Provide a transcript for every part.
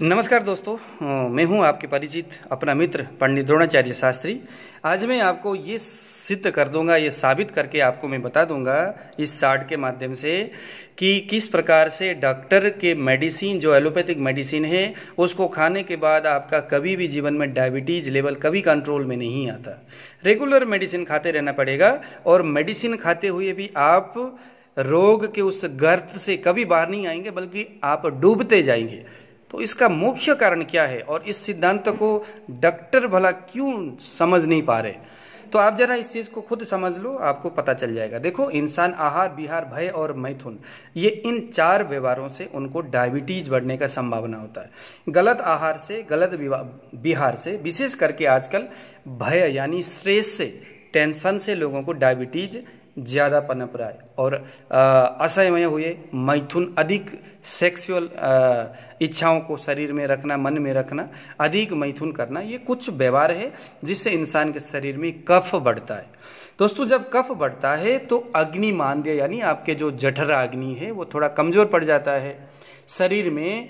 नमस्कार दोस्तों मैं हूं आपके परिचित अपना मित्र पंडित द्रोणाचार्य शास्त्री आज मैं आपको ये सिद्ध कर दूंगा ये साबित करके आपको मैं बता दूंगा इस चार्ट के माध्यम से कि किस प्रकार से डॉक्टर के मेडिसिन जो एलोपैथिक मेडिसिन है उसको खाने के बाद आपका कभी भी जीवन में डायबिटीज लेवल कभी कंट्रोल में नहीं आता रेगुलर मेडिसिन खाते रहना पड़ेगा और मेडिसिन खाते हुए भी आप रोग के उस गर्त से कभी बाहर नहीं आएंगे बल्कि आप डूबते जाएंगे तो इसका मुख्य कारण क्या है और इस सिद्धांत को डॉक्टर भला क्यों समझ नहीं पा रहे तो आप जरा इस चीज़ को खुद समझ लो आपको पता चल जाएगा देखो इंसान आहार बिहार भय और मैथुन ये इन चार व्यवहारों से उनको डायबिटीज बढ़ने का संभावना होता है गलत आहार से गलत बिहार से विशेष करके आजकल भय यानी स्ट्रेस से टेंशन से लोगों को डायबिटीज ज़्यादा पनप रहा है और असहमय हुए मैथुन अधिक सेक्सुअल इच्छाओं को शरीर में रखना मन में रखना अधिक मैथुन करना ये कुछ व्यवहार है जिससे इंसान के शरीर में कफ बढ़ता है दोस्तों जब कफ बढ़ता है तो अग्नि मानदेय यानी आपके जो जठरा अग्नि है वो थोड़ा कमज़ोर पड़ जाता है शरीर में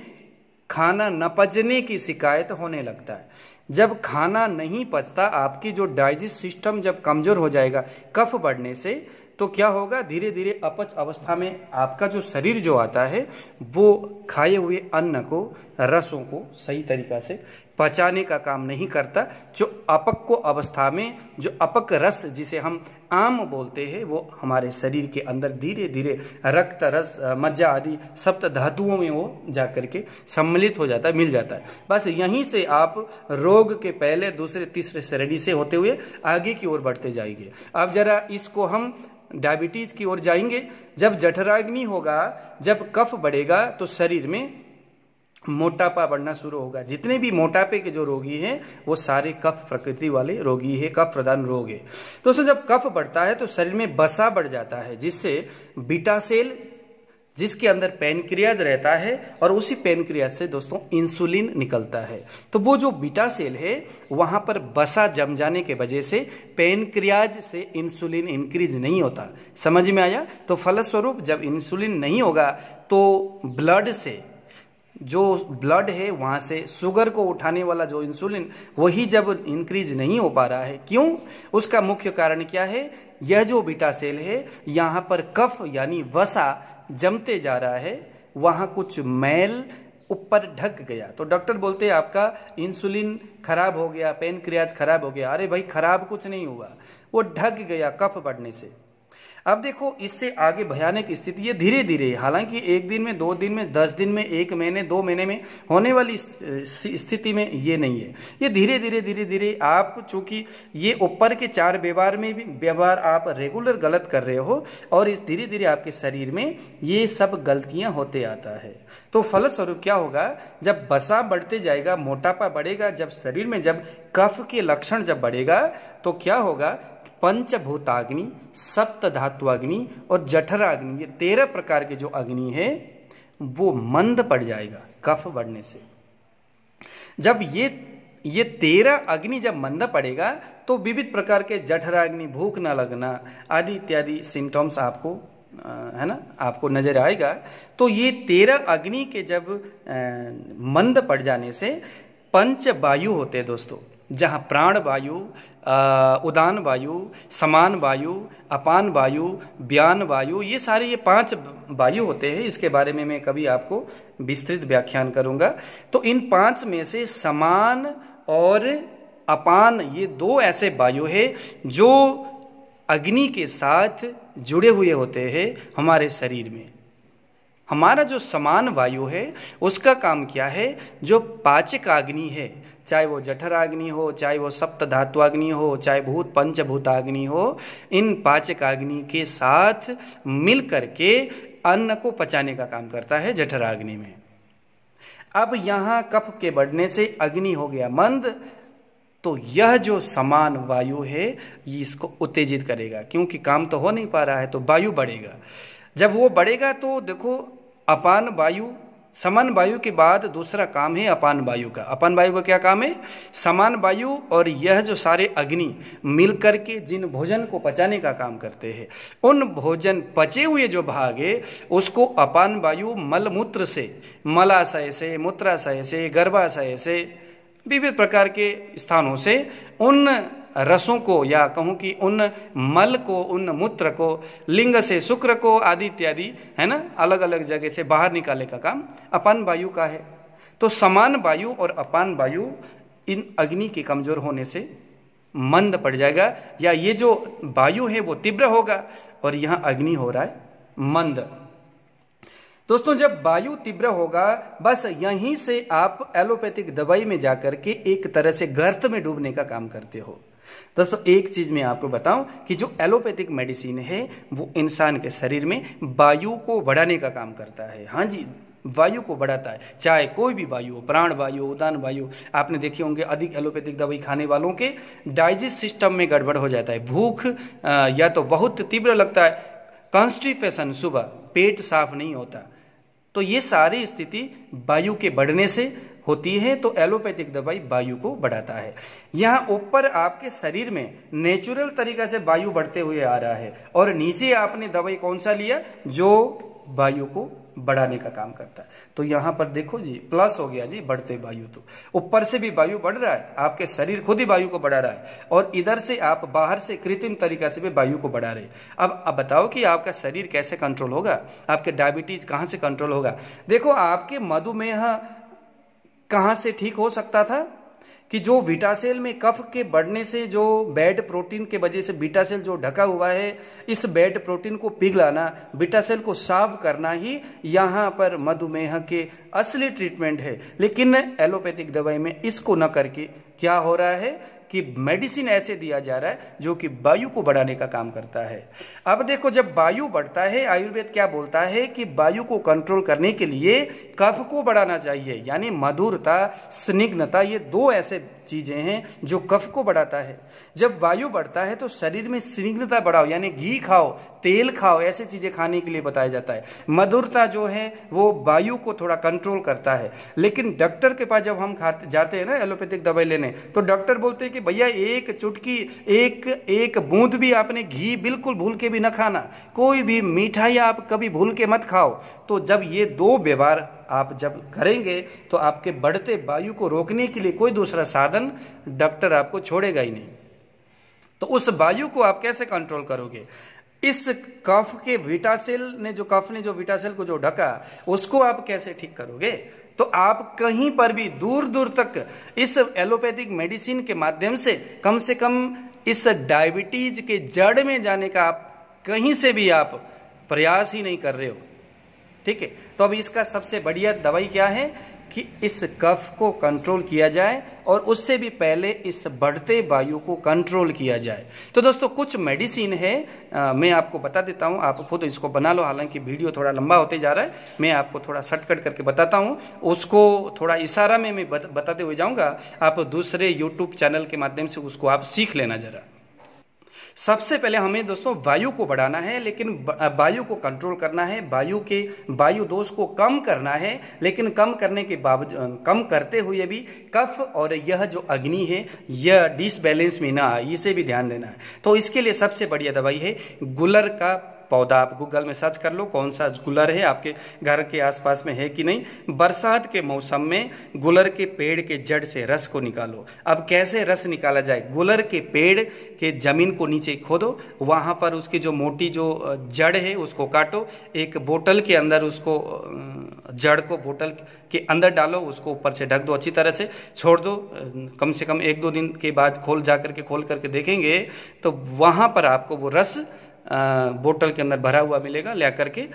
खाना न पचने की शिकायत होने लगता है जब खाना नहीं पचता आपकी जो डाइजेस्ट सिस्टम जब कमजोर हो जाएगा कफ बढ़ने से तो क्या होगा धीरे धीरे अपच अवस्था में आपका जो शरीर जो आता है वो खाए हुए अन्न को रसों को सही तरीका से पचाने का काम नहीं करता जो अपक्व अवस्था में जो अपक रस जिसे हम आम बोलते हैं वो हमारे शरीर के अंदर धीरे धीरे रक्त रस मज्जा आदि सप्त धातुओं में वो जा करके सम्मिलित हो जाता है मिल जाता है बस यहीं से आप रोग के पहले दूसरे तीसरे श्रेणी से होते हुए आगे की ओर बढ़ते जाएंगे अब जरा इसको हम डायबिटीज़ की ओर जाएंगे जब जठराग्नि होगा जब कफ बढ़ेगा तो शरीर में मोटापा बढ़ना शुरू होगा जितने भी मोटापे के जो रोगी हैं वो सारे कफ प्रकृति वाले रोगी है कफ प्रधान रोग है दोस्तों जब कफ बढ़ता है तो शरीर में बसा बढ़ जाता है जिससे बीटा सेल जिसके अंदर पेनक्रियाज रहता है और उसी पेनक्रियाज से दोस्तों इंसुलिन निकलता है तो वो जो बीटा सेल है वहाँ पर बसा जम जाने के वजह से पेनक्रियाज से इंसुलिन इंक्रीज नहीं होता समझ में आया तो फलस्वरूप जब इंसुलिन नहीं होगा तो ब्लड से जो ब्लड है वहाँ से शुगर को उठाने वाला जो इंसुलिन वही जब इंक्रीज नहीं हो पा रहा है क्यों उसका मुख्य कारण क्या है यह जो बीटा सेल है यहाँ पर कफ यानी वसा जमते जा रहा है वहाँ कुछ मैल ऊपर ढक गया तो डॉक्टर बोलते हैं आपका इंसुलिन खराब हो गया पेन क्रियाज खराब हो गया अरे भाई खराब कुछ नहीं हुआ वो ढक गया कफ बढ़ने से अब देखो इससे आगे भयानक स्थिति ये धीरे धीरे हालांकि एक दिन में दो दिन में दस दिन में एक महीने दो महीने में होने वाली स्थिति में ये नहीं है ये धीरे धीरे धीरे धीरे आप चूंकि ये ऊपर के चार व्यवहार में भी व्यवहार आप रेगुलर गलत कर रहे हो और इस धीरे धीरे आपके शरीर में ये सब गलतियां होते आता है तो फलस्वरूप क्या होगा जब बसा बढ़ते जाएगा मोटापा बढ़ेगा जब शरीर में जब कफ के लक्षण जब बढ़ेगा तो क्या होगा पंचभूताग्नि सप्त धातु अग्नि और जठराग्नि ये तेरह प्रकार के जो अग्नि है वो मंद पड़ जाएगा कफ बढ़ने से जब ये ये तेरह अग्नि जब मंद पड़ेगा तो विविध प्रकार के जठराग्नि भूख न लगना आदि इत्यादि सिम्टम्स आपको है ना आपको नजर आएगा तो ये तेरह अग्नि के जब मंद पड़ जाने से पंच वायु होते हैं दोस्तों जहाँ प्राण वायु उदान वायु समान वायु अपान वायु बयान वायु ये सारे ये पांच वायु होते हैं इसके बारे में मैं कभी आपको विस्तृत व्याख्यान करूँगा तो इन पांच में से समान और अपान ये दो ऐसे वायु है जो अग्नि के साथ जुड़े हुए होते हैं हमारे शरीर में हमारा जो समान वायु है उसका काम क्या है जो पाचक अग्नि है चाहे वो जठराग्नि हो चाहे वो सप्त आग्नि हो चाहे भूत पंचभूताग्नि हो इन पाचक अग्नि के साथ मिल करके अन्न को पचाने का काम करता है जठराग्नि में अब यहां कफ के बढ़ने से अग्नि हो गया मंद तो यह जो समान वायु है ये इसको उत्तेजित करेगा क्योंकि काम तो हो नहीं पा रहा है तो वायु बढ़ेगा जब वो बढ़ेगा तो देखो अपान वायु समान वायु के बाद दूसरा काम है अपान वायु का अपान वायु का क्या काम है समान वायु और यह जो सारे अग्नि मिल करके जिन भोजन को पचाने का काम करते हैं उन भोजन पचे हुए जो भाग है उसको अपान वायु मलमूत्र से मलाशय से मूत्राशय से गर्भाशय से विविध प्रकार के स्थानों से उन रसों को या कहूँ कि उन मल को उन मूत्र को लिंग से शुक्र को आदि इत्यादि है ना अलग अलग जगह से बाहर निकाले का काम अपान वायु का है तो समान वायु और अपान वायु इन अग्नि के कमजोर होने से मंद पड़ जाएगा या ये जो वायु है वो तीव्र होगा और यहाँ अग्नि हो रहा है मंद दोस्तों जब वायु तीव्र होगा बस यहीं से आप एलोपैथिक दवाई में जाकर के एक तरह से गर्त में डूबने का काम करते हो दोस्तों एक चीज मैं आपको बताऊं कि जो एलोपैथिक मेडिसिन है वो इंसान के शरीर में वायु को बढ़ाने का काम करता है हाँ जी वायु को बढ़ाता है चाहे कोई भी वायु हो प्राण वायु उदान वायु आपने देखे होंगे अधिक एलोपैथिक दवाई खाने वालों के डाइजेस्ट सिस्टम में गड़बड़ हो जाता है भूख या तो बहुत तीव्र लगता है कॉन्स्टिपेशन सुबह पेट साफ नहीं होता तो ये सारी स्थिति वायु के बढ़ने से होती है तो एलोपैथिक दवाई वायु को बढ़ाता है यहाँ ऊपर आपके शरीर में नेचुरल तरीका से वायु बढ़ते हुए आ रहा है और नीचे आपने दवाई कौन सा लिया जो वायु को बढ़ाने का काम करता है तो यहाँ पर देखो जी प्लस हो गया जी बढ़ते वायु तो ऊपर से भी वायु बढ़ रहा है आपके शरीर खुद ही वायु को बढ़ा रहा है और इधर से आप बाहर से कृत्रिम तरीका से भी वायु को बढ़ा रहे अब अब बताओ कि आपका शरीर कैसे कंट्रोल होगा आपके डायबिटीज कहाँ से कंट्रोल होगा देखो आपके मधुमेह कहां से ठीक हो सकता था कि जो सेल में कफ के बढ़ने से जो बैड प्रोटीन के वजह से बीटासेल जो ढका हुआ है इस बैड प्रोटीन को पिघलाना बीटासेल को साफ करना ही यहां पर मधुमेह के असली ट्रीटमेंट है लेकिन एलोपैथिक दवाई में इसको न करके क्या हो रहा है कि मेडिसिन ऐसे दिया जा रहा है जो कि वायु को बढ़ाने का काम करता है अब देखो जब वायु बढ़ता है आयुर्वेद क्या बोलता है कि वायु को कंट्रोल करने के लिए कफ को बढ़ाना चाहिए यानी मधुरता स्निग्नता ये दो ऐसे चीजें हैं जो कफ को बढ़ाता है जब वायु बढ़ता है तो शरीर में स्निग्नता बढ़ाओ यानी घी खाओ तेल खाओ ऐसी चीजें खाने के लिए बताया जाता है मधुरता जो है वो वायु को थोड़ा कंट्रोल करता है लेकिन डॉक्टर के पास जब हम खाते जाते हैं ना एलोपैथिक दवाई लेने तो डॉक्टर बोलते हैं कि भैया एक चुटकी एक एक बूंद भी आपने घी बिल्कुल भूल के भी ना खाना कोई भी मिठाई आप कभी भूल के मत खाओ तो जब ये दो व्यवहार आप जब करेंगे तो आपके बढ़ते वायु को रोकने के लिए कोई दूसरा साधन डॉक्टर आपको छोड़ेगा ही नहीं तो उस वायु को आप कैसे कंट्रोल करोगे इस कफ के विटासेल ने जो कफ ने जो विटासेल को जो ढका उसको आप कैसे ठीक करोगे तो आप कहीं पर भी दूर दूर तक इस एलोपैथिक मेडिसिन के माध्यम से कम से कम इस डायबिटीज के जड़ में जाने का आप कहीं से भी आप प्रयास ही नहीं कर रहे हो ठीक है तो अब इसका सबसे बढ़िया दवाई क्या है कि इस कफ को कंट्रोल किया जाए और उससे भी पहले इस बढ़ते वायु को कंट्रोल किया जाए तो दोस्तों कुछ मेडिसिन है आ, मैं आपको बता देता हूँ आप खुद इसको बना लो हालांकि वीडियो थोड़ा लंबा होते जा रहा है मैं आपको थोड़ा शॉर्टकट करके बताता हूँ उसको थोड़ा इशारा में मैं बताते हुए जाऊँगा आप दूसरे यूट्यूब चैनल के माध्यम से उसको आप सीख लेना जरा सबसे पहले हमें दोस्तों वायु को बढ़ाना है लेकिन वायु को कंट्रोल करना है वायु के वायु दोष को कम करना है लेकिन कम करने के बावजूद कम करते हुए भी कफ और यह जो अग्नि है यह डिसबैलेंस में ना आए इसे भी ध्यान देना है तो इसके लिए सबसे बढ़िया दवाई है गुलर का पौधा आप गूगल में सर्च कर लो कौन सा गुलर है आपके घर के आसपास में है कि नहीं बरसात के मौसम में गुलर के पेड़ के जड़ से रस को निकालो अब कैसे रस निकाला जाए गुलर के पेड़ के जमीन को नीचे खोदो वहाँ पर उसकी जो मोटी जो जड़ है उसको काटो एक बोतल के अंदर उसको जड़ को बोतल के अंदर डालो उसको ऊपर से ढक दो अच्छी तरह से छोड़ दो कम से कम एक दो दिन के बाद खोल जा करके खोल करके देखेंगे तो वहाँ पर आपको वो रस बोतल के अंदर भरा हुआ मिलेगा ले करके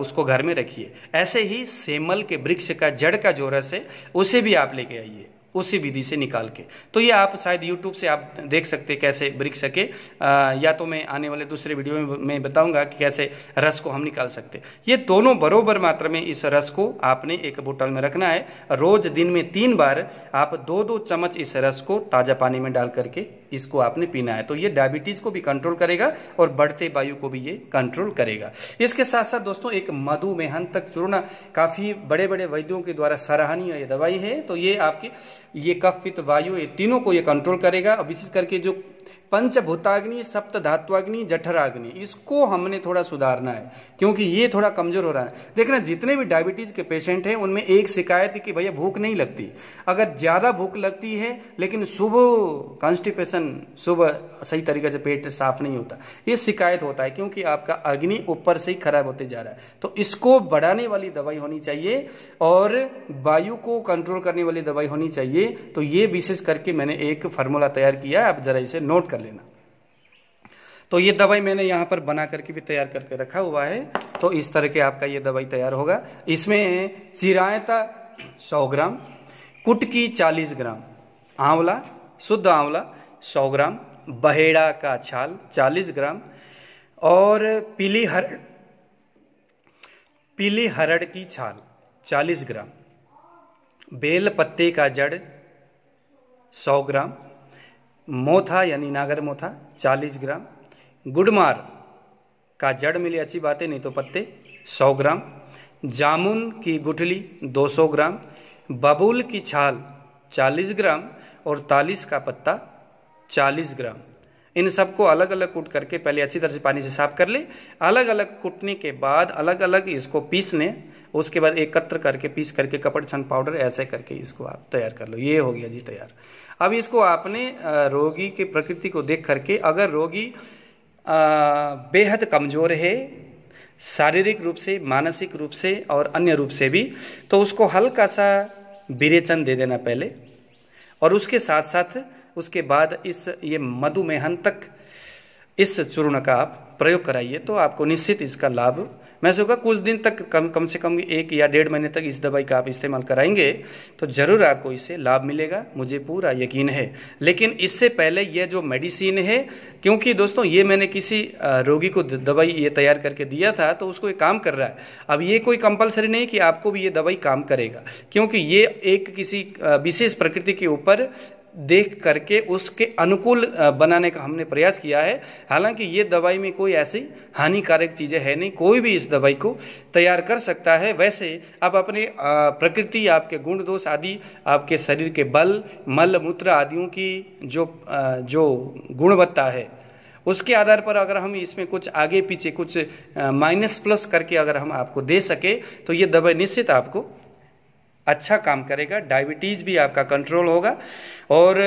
उसको घर में रखिए ऐसे ही सेमल के वृक्ष का जड़ का जो रस है उसे भी आप लेके आइए उसी विधि से निकाल के तो ये आप शायद यूट्यूब से आप देख सकते कैसे ब्रिक सके आ, या तो मैं आने वाले दूसरे वीडियो में मैं बताऊंगा कि कैसे रस को हम निकाल सकते ये दोनों बरोबर मात्रा में इस रस को आपने एक बोतल में रखना है रोज दिन में तीन बार आप दो दो चम्मच इस रस को ताज़ा पानी में डाल करके इसको आपने पीना है तो ये डायबिटीज़ को भी कंट्रोल करेगा और बढ़ते वायु को भी ये कंट्रोल करेगा इसके साथ साथ दोस्तों एक मधुमेहन तक चूर्ण काफ़ी बड़े बड़े वैद्यों के द्वारा सराहनीय ये दवाई है तो ये आपकी ये कफ पित्त वायु ये तीनों को ये कंट्रोल करेगा और विशेष करके जो पंचभूताग्नि सप्त धात्वाग्नि जठराग्नि इसको हमने थोड़ा सुधारना है क्योंकि ये थोड़ा कमजोर हो रहा है देखना जितने भी डायबिटीज के पेशेंट हैं उनमें एक शिकायत है कि भैया भूख नहीं लगती अगर ज्यादा भूख लगती है लेकिन सुबह कॉन्स्टिपेशन सुबह सही तरीके से पेट साफ नहीं होता ये शिकायत होता है क्योंकि आपका अग्नि ऊपर से ही खराब होते जा रहा है तो इसको बढ़ाने वाली दवाई होनी चाहिए और वायु को कंट्रोल करने वाली दवाई होनी चाहिए तो ये विशेष करके मैंने एक फार्मूला तैयार किया आप जरा इसे नोट कर लेना तो ये दवाई मैंने यहाँ पर बना करके भी तैयार करके रखा हुआ है तो इस तरह के आपका ये दवाई तैयार होगा इसमें चिरायता सौ ग्राम कुटकी चालीस ग्राम आंवला शुद्ध आंवला सौ ग्राम बहेड़ा का छाल चालीस ग्राम और पीली हर पीली हरड़ की छाल चालीस ग्राम बेल पत्ते का जड़ सौ ग्राम मोथा यानी नागर मोथा 40 ग्राम गुडमार का जड़ मिले अच्छी बात है नहीं तो पत्ते 100 ग्राम जामुन की गुठली 200 ग्राम बबूल की छाल 40 ग्राम और तालीस का पत्ता 40 ग्राम इन सबको अलग अलग कूट करके पहले अच्छी तरह से पानी से साफ कर ले अलग अलग कूटने के बाद अलग अलग इसको पीस लें उसके बाद एकत्र करके पीस करके कपड़ छन पाउडर ऐसे करके इसको आप तैयार कर लो ये हो गया जी तैयार अब इसको आपने रोगी के प्रकृति को देख करके अगर रोगी बेहद कमज़ोर है शारीरिक रूप से मानसिक रूप से और अन्य रूप से भी तो उसको हल्का सा विरेचन दे देना पहले और उसके साथ साथ उसके बाद इस ये मधुमेहन तक इस चूर्ण का आप प्रयोग कराइए तो आपको निश्चित इसका लाभ मैं सोचा कुछ दिन तक कम कम से कम एक या डेढ़ महीने तक इस दवाई का आप इस्तेमाल कराएंगे तो ज़रूर आपको इससे लाभ मिलेगा मुझे पूरा यकीन है लेकिन इससे पहले यह जो मेडिसिन है क्योंकि दोस्तों ये मैंने किसी रोगी को दवाई ये तैयार करके दिया था तो उसको ये काम कर रहा है अब ये कोई कंपलसरी नहीं कि आपको भी ये दवाई काम करेगा क्योंकि ये एक किसी विशेष प्रकृति के ऊपर देख करके उसके अनुकूल बनाने का हमने प्रयास किया है हालांकि ये दवाई में कोई ऐसी हानिकारक चीज़ें है नहीं कोई भी इस दवाई को तैयार कर सकता है वैसे आप अपने प्रकृति आपके गुण दोष आदि आपके शरीर के बल मल मूत्र आदियों की जो जो गुणवत्ता है उसके आधार पर अगर हम इसमें कुछ आगे पीछे कुछ माइनस प्लस करके अगर हम आपको दे सके तो ये दवाई निश्चित आपको अच्छा काम करेगा डायबिटीज़ भी आपका कंट्रोल होगा और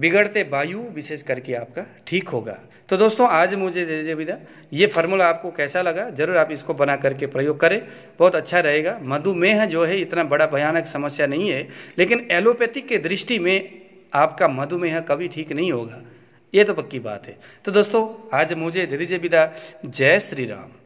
बिगड़ते वायु विशेष करके आपका ठीक होगा तो दोस्तों आज मुझे दे दीजिए विदा ये फार्मूला आपको कैसा लगा जरूर आप इसको बना करके प्रयोग करें बहुत अच्छा रहेगा मधुमेह जो है इतना बड़ा भयानक समस्या नहीं है लेकिन एलोपैथिक के दृष्टि में आपका मधुमेह कभी ठीक नहीं होगा ये तो पक्की बात है तो दोस्तों आज मुझे दे दीजिए विदा जय श्री राम